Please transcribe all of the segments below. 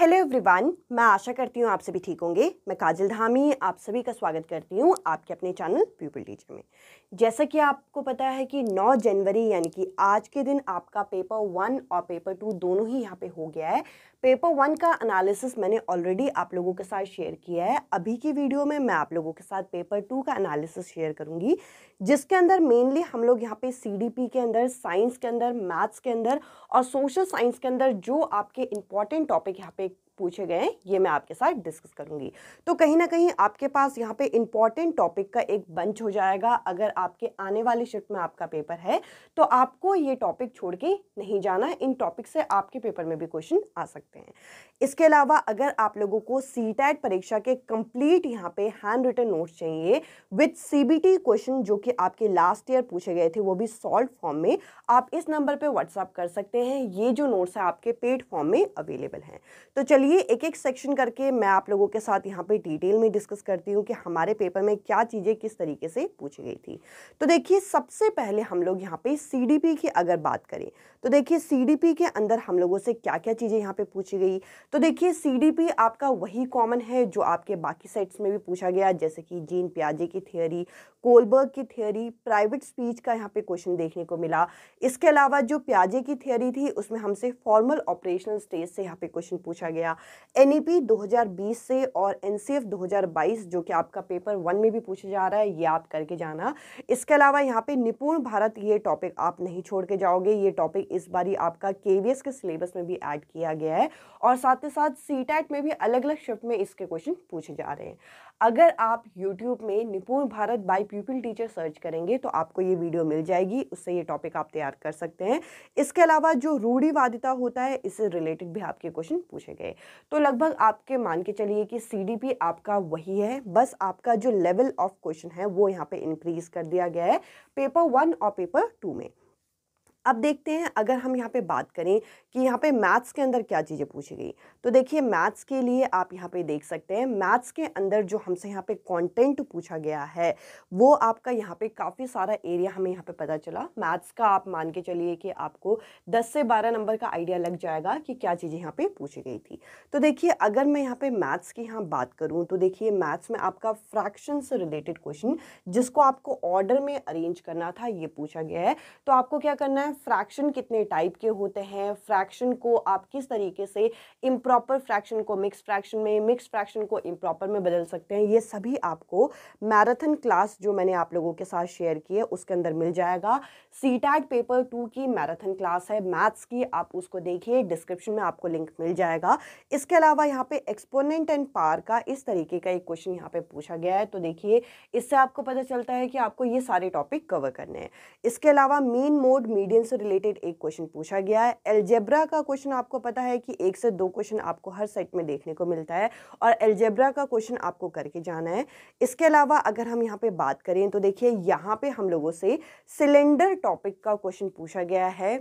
hello everyone मैं आशा करती हूँ आप सभी ठीक होंगे मैं काजल धामी आप सभी का स्वागत करती हूँ आपके अपने चैनल पीपल टीचर में जैसा कि आपको पता है कि 9 जनवरी यानी कि आज के दिन आपका पेपर वन और पेपर टू दोनों ही यहाँ पे हो गया है पेपर वन का एनालिसिस मैंने ऑलरेडी आप लोगों के साथ शेयर किया है अभी की वीडियो में मैं आप लोगों के साथ पेपर टू का एनालिसिस शेयर करूंगी जिसके अंदर मेनली हम लोग यहाँ पे सीडीपी के अंदर साइंस के अंदर मैथ्स के अंदर और सोशल साइंस के अंदर जो आपके इंपॉर्टेंट टॉपिक यहाँ पे पूछे गए हैं ये मैं आपके साथ डिस्कस करूंगी तो कहीं ना कहीं आपके पास यहाँ पे इम्पॉर्टेंट टॉपिक का एक बंच हो जाएगा अगर आपके आने वाली शिफ्ट में आपका पेपर है तो आपको ये टॉपिक छोड़ के नहीं जाना इन टॉपिक से आपके पेपर में भी क्वेश्चन आ सकते हैं इसके अलावा अगर आप लोगों को सी परीक्षा के कंप्लीट यहाँ पे हैंड रिटन नोट्स चाहिए विथ सी क्वेश्चन जो कि आपके लास्ट ईयर पूछे गए थे वो भी सॉल्व फॉर्म में आप इस नंबर पर व्हाट्सअप कर सकते हैं ये जो नोट्स हैं आपके पेड फॉर्म में अवेलेबल हैं तो चलिए आइए एक एक सेक्शन करके मैं आप लोगों के साथ यहाँ पे डिटेल में डिस्कस करती हूँ कि हमारे पेपर में क्या चीज़ें किस तरीके से पूछी गई थी तो देखिए सबसे पहले हम लोग यहाँ पे सीडीपी की अगर बात करें तो देखिए सीडीपी के अंदर हम लोगों से क्या क्या चीज़ें यहाँ पे पूछी गई तो देखिए सीडीपी आपका वही कॉमन है जो आपके बाकी सेट्स में भी पूछा गया जैसे कि जीन प्याजे की थियोरी कोलबर्ग की थियोरी प्राइवेट स्पीच का यहाँ पे क्वेश्चन देखने को मिला इसके अलावा जो प्याजे की थियोरी थी उसमें हमसे फॉर्मल ऑपरेशनल स्टेज से यहाँ पे क्वेश्चन पूछा गया एन 2020 e से और एन 2022 जो कि आपका पेपर वन में भी पूछा जा रहा है ये आप करके जाना इसके अलावा यहाँ पे निपुण भारत ये टॉपिक आप नहीं छोड़ के जाओगे ये टॉपिक इस बारी आपका के के सिलेबस में भी ऐड किया गया है और साथ ही साथ सी में भी अलग अलग शिफ्ट में इसके क्वेश्चन पूछे जा रहे हैं अगर आप YouTube में Nipun Bharat by pupil teacher search करेंगे तो आपको ये वीडियो मिल जाएगी उससे ये टॉपिक आप तैयार कर सकते हैं इसके अलावा जो रूढ़ीवादिता होता है इससे रिलेटेड भी आपके क्वेश्चन पूछे गए तो लगभग आपके मान के चलिए कि सी आपका वही है बस आपका जो लेवल ऑफ क्वेश्चन है वो यहाँ पर इंक्रीज़ कर दिया गया है पेपर वन और पेपर टू में अब देखते हैं अगर हम यहाँ पे बात करें कि यहाँ पे मैथ्स के अंदर क्या चीज़ें पूछी गई तो देखिए मैथ्स के लिए आप यहाँ पे देख सकते हैं मैथ्स के अंदर जो हमसे यहाँ पे कंटेंट पूछा गया है वो आपका यहाँ पे काफ़ी सारा एरिया हमें यहाँ पे पता चला मैथ्स का आप मान के चलिए कि आपको 10 से 12 नंबर का आइडिया लग जाएगा कि क्या चीज़ें यहाँ पर पूछी गई थी तो देखिए अगर मैं यहाँ पर मैथ्स की यहाँ बात करूँ तो देखिए मैथ्स में आपका फ्रैक्शन से रिलेटेड क्वेश्चन जिसको आपको ऑर्डर में अरेंज करना था ये पूछा गया है तो आपको क्या करना है हैं फ्रैक्शन कितने टाइप के होते हैं फ्रैक्शन को आप किस तरीके से इम्प्रॉपर फ्रैक्शन को मिक्स फ्रैक्शन में मिक्स फ्रैक्शन को इम्प्रॉपर में बदल सकते हैं ये सभी आपको मैराथन क्लास जो मैंने आप लोगों के साथ शेयर की है उसके अंदर मिल जाएगा सी टैट पेपर टू की मैराथन क्लास है मैथ्स की आप उसको देखिए डिस्क्रिप्शन में आपको लिंक मिल जाएगा इसके अलावा यहाँ पे एक्सपोनेंट एंड पार का इस तरीके का एक क्वेश्चन यहाँ पे पूछा गया है तो देखिए इससे आपको पता चलता है कि आपको ये सारे टॉपिक कवर करने हैं इसके अलावा मेन मोड मीडियम डोमेन से रिलेटेड एक क्वेश्चन पूछा गया है एल्जेब्रा का क्वेश्चन आपको पता है कि एक से दो क्वेश्चन आपको हर सेट में देखने को मिलता है और एल्जेब्रा का क्वेश्चन आपको करके जाना है इसके अलावा अगर हम यहाँ पे बात करें तो देखिए यहाँ पे हम लोगों से सिलेंडर टॉपिक का क्वेश्चन पूछा गया है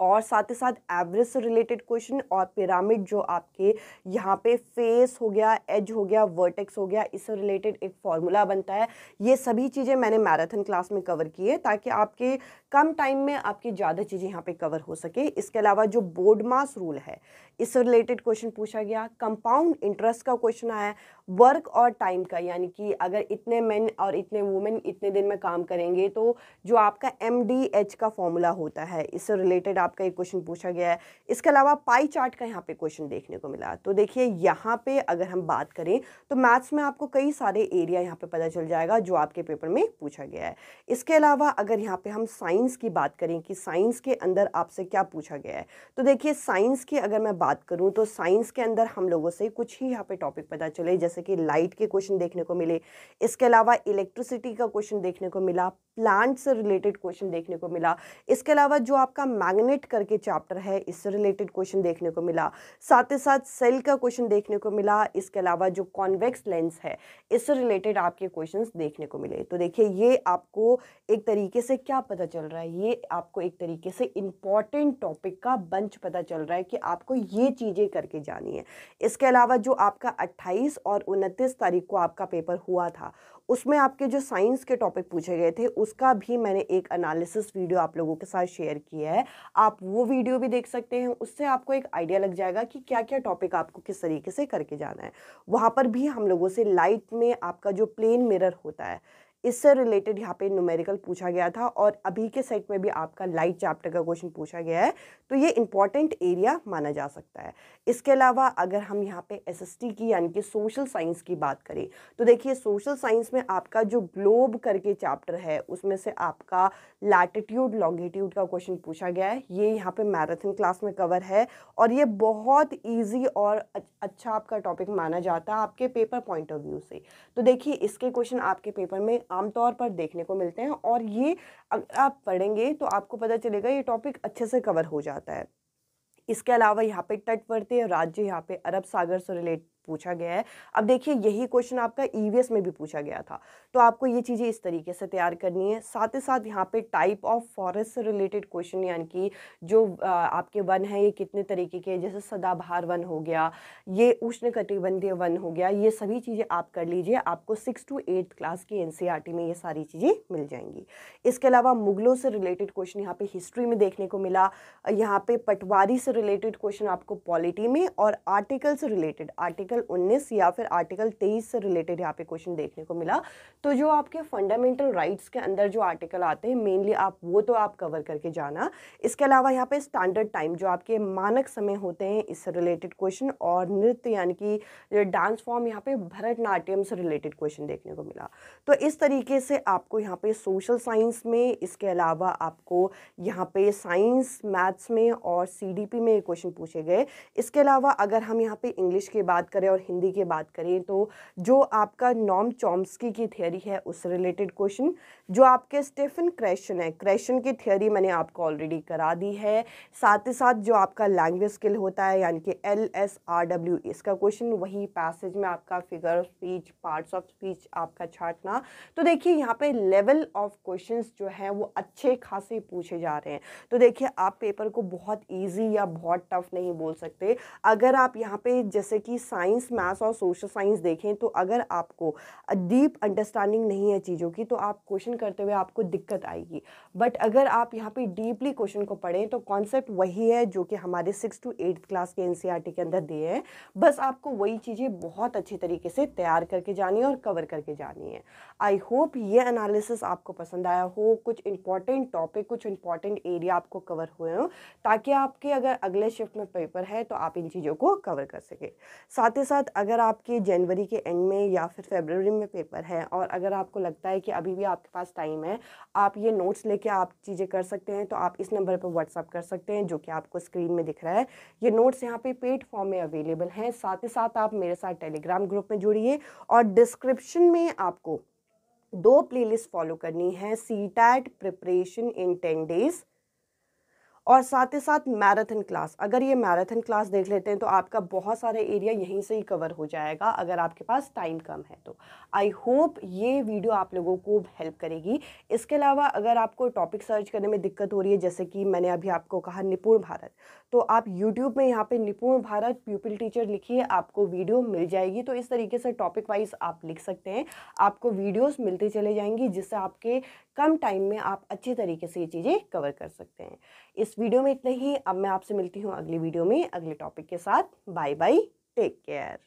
और साथ ही साथ एवरेज से रिलेटेड क्वेश्चन और पिरामिड जो आपके यहाँ पे फेस हो गया एज हो गया वर्टेक्स हो गया इससे रिलेटेड एक फॉर्मूला बनता है ये सभी चीज़ें मैंने मैराथन क्लास में कवर की है ताकि आपके कम टाइम में आपकी ज़्यादा चीज़ें यहाँ पे कवर हो सके इसके अलावा जो बोर्ड मास रूल है इससे रिलेटेड क्वेश्चन पूछा गया कंपाउंड इंटरेस्ट का क्वेश्चन आया वर्क और टाइम का यानी कि अगर इतने मेन और इतने वुमेन इतने दिन में काम करेंगे तो जो आपका एम डी एच का फॉर्मूला होता है इससे रिलेटेड आपका एक क्वेश्चन पूछा गया है इसके अलावा पाई चार्ट का यहाँ पे क्वेश्चन देखने को मिला तो देखिए यहाँ पे अगर हम बात करें तो मैथ्स में आपको कई सारे एरिया यहाँ पे पता चल जाएगा जो आपके पेपर में पूछा गया है इसके अलावा अगर यहाँ पर हम साइंस की बात करें कि साइंस के अंदर आपसे क्या पूछा गया है तो देखिए साइंस की अगर मैं बात करूँ तो साइंस के अंदर हम लोगों से कुछ ही यहाँ पे टॉपिक पता चले जैसे जैसे कि लाइट के क्वेश्चन देखने को मिले इसके अलावा इलेक्ट्रिसिटी का क्वेश्चन देखने को मिला प्लांट से रिलेटेड क्वेश्चन देखने को मिला इसके अलावा जो आपका मैग्नेट करके चैप्टर है इससे रिलेटेड क्वेश्चन देखने को मिला साथ ही साथ सेल का क्वेश्चन देखने को मिला इसके अलावा जो कॉन्वेक्स लेंस है इससे रिलेटेड आपके क्वेश्चन देखने को मिले तो देखिए ये आपको एक तरीके से क्या पता चल रहा है ये आपको एक तरीके से इम्पॉर्टेंट टॉपिक का बंच पता चल रहा है कि आपको ये चीज़ें करके जानी है इसके अलावा जो आपका अट्ठाईस और उनतीस तारीख को आपका पेपर हुआ था उसमें आपके जो साइंस के टॉपिक पूछे गए थे उसका भी मैंने एक एनालिसिस वीडियो आप लोगों के साथ शेयर किया है आप वो वीडियो भी देख सकते हैं उससे आपको एक आइडिया लग जाएगा कि क्या क्या टॉपिक आपको किस तरीके से करके जाना है वहाँ पर भी हम लोगों से लाइट में आपका जो प्लेन मिरर होता है इससे रिलेटेड यहाँ पे न्यूमेरिकल पूछा गया था और अभी के सेट में भी आपका लाइट चैप्टर का क्वेश्चन पूछा गया है तो ये इंपॉर्टेंट एरिया माना जा सकता है इसके अलावा अगर हम यहाँ पे एसएसटी की यानी कि सोशल साइंस की बात करें तो देखिए सोशल साइंस में आपका जो ग्लोब करके चैप्टर है उसमें से आपका लैटिट्यूड लॉन्गिट्यूड का क्वेश्चन पूछा गया है ये यहाँ पे मैराथन क्लास में कवर है और ये बहुत ईजी और अच्छा आपका टॉपिक माना जाता है आपके पेपर पॉइंट ऑफ व्यू से तो देखिए इसके क्वेश्चन आपके पेपर में आमतौर पर देखने को मिलते हैं और ये अगर आप पढ़ेंगे तो आपको पता चलेगा ये टॉपिक अच्छे से कवर हो जाता है इसके अलावा यहाँ पे तटवर्ती राज्य यहाँ पे अरब सागर से रिलेट पूछा गया है अब देखिए यही क्वेश्चन आपका ईवीएस e में भी पूछा गया था तो आपको ये चीज़ें इस तरीके से तैयार करनी है साथ ही साथ यहाँ पे type of forest related question यानी कि जो आपके वन है ये कितने तरीके के जैसे सदाबहार वन हो गया ये उष्णकटिबंधीय वन हो गया ये सभी चीज़ें आप कर लीजिए आपको सिक्स टू एट्थ क्लास की एन e में ये सारी चीज़ें मिल जाएंगी इसके अलावा मुगलों से रिलेटेड क्वेश्चन यहाँ पे हिस्ट्री में देखने को मिला यहाँ पे पटवारी से रिलेटेड क्वेश्चन आपको पॉलिटी में और आर्टिकल से रिलेटेड आर्टिकल आर्टिकल 19 या फिर आर्टिकल 23 से रिलेटेड यहाँ पे क्वेश्चन देखने को मिला तो जो आपके फंडामेंटल राइट्स के अंदर जो आर्टिकल आते हैं मेनली आप वो तो आप कवर करके जाना इसके अलावा यहाँ पे स्टैंडर्ड टाइम जो आपके मानक समय होते हैं इससे रिलेटेड क्वेश्चन और नृत्य यानी कि डांस फॉर्म यहाँ पे भरतनाट्यम से रिलेटेड क्वेश्चन देखने को मिला तो इस तरीके से आपको यहाँ पे सोशल साइंस में इसके अलावा आपको यहाँ पे साइंस मैथ्स में और सी में क्वेश्चन पूछे गए इसके अलावा अगर हम यहाँ पे इंग्लिश की बात करें करें और हिंदी की बात करें तो जो आपका नॉम चॉम्स्की की थियोरी है उससे रिलेटेड क्वेश्चन जो आपके स्टेफन क्रैशन है क्रैशन की थियोरी मैंने आपको ऑलरेडी करा दी है साथ ही साथ जो आपका लैंग्वेज स्किल होता है यानी कि एल एस आर डब्ल्यू इसका क्वेश्चन वही पैसेज में आपका figure of speech parts of speech आपका छाटना तो देखिए यहाँ पे लेवल ऑफ क्वेश्चन जो हैं वो अच्छे खासे पूछे जा रहे हैं तो देखिए आप पेपर को बहुत ईजी या बहुत टफ नहीं बोल सकते अगर आप यहाँ पे जैसे कि साइंस साइंस मैथ्स और सोशल साइंस देखें तो अगर आपको डीप अंडरस्टैंडिंग नहीं है चीज़ों की तो आप क्वेश्चन करते हुए आपको दिक्कत आएगी बट अगर आप यहाँ पे डीपली क्वेश्चन को पढ़ें तो कॉन्सेप्ट वही है जो कि हमारे सिक्स टू एट्थ क्लास के एन e के अंदर दिए हैं बस आपको वही चीज़ें बहुत अच्छी तरीके से तैयार करके जानी है और कवर करके जानी है आई होप ये एनालिसिस आपको पसंद आया हो कुछ इंपॉर्टेंट टॉपिक कुछ इंपॉर्टेंट एरिया आपको कवर हुए हों ताकि आपके अगर अगले शिफ्ट में पेपर है तो आप इन चीज़ों को कवर कर सके साथ ही साथ अगर आपके जनवरी के एंड में या फिर फेबररी में पेपर है और अगर आपको लगता है कि अभी भी आपके पास टाइम है आप ये नोट्स लेके आप चीज़ें कर सकते हैं तो आप इस नंबर पर व्हाट्सअप कर सकते हैं जो कि आपको स्क्रीन में दिख रहा है ये नोट्स यहाँ पे पेड फॉर्म में अवेलेबल हैं साथ ही साथ आप मेरे साथ टेलीग्राम ग्रुप में जुड़िए और डिस्क्रिप्शन में आपको दो प्ले फॉलो करनी है CTET preparation in ten days और साथ ही साथ मैराथन क्लास अगर ये मैराथन क्लास देख लेते हैं तो आपका बहुत सारे एरिया यहीं से ही कवर हो जाएगा अगर आपके पास टाइम कम है तो आई होप ये वीडियो आप लोगों को हेल्प करेगी इसके अलावा अगर आपको टॉपिक सर्च करने में दिक्कत हो रही है जैसे कि मैंने अभी आपको कहा निपुण भारत तो आप यूट्यूब में यहाँ पर निपुण भारत प्यूपल टीचर लिखिए आपको वीडियो मिल जाएगी तो इस तरीके से टॉपिक वाइज आप लिख सकते हैं आपको वीडियोज़ मिलती चले जाएंगी जिससे आपके कम टाइम में आप अच्छे तरीके से ये चीज़ें कवर कर सकते हैं इस वीडियो में इतना ही अब मैं आपसे मिलती हूँ अगली वीडियो में अगले टॉपिक के साथ बाय बाय टेक केयर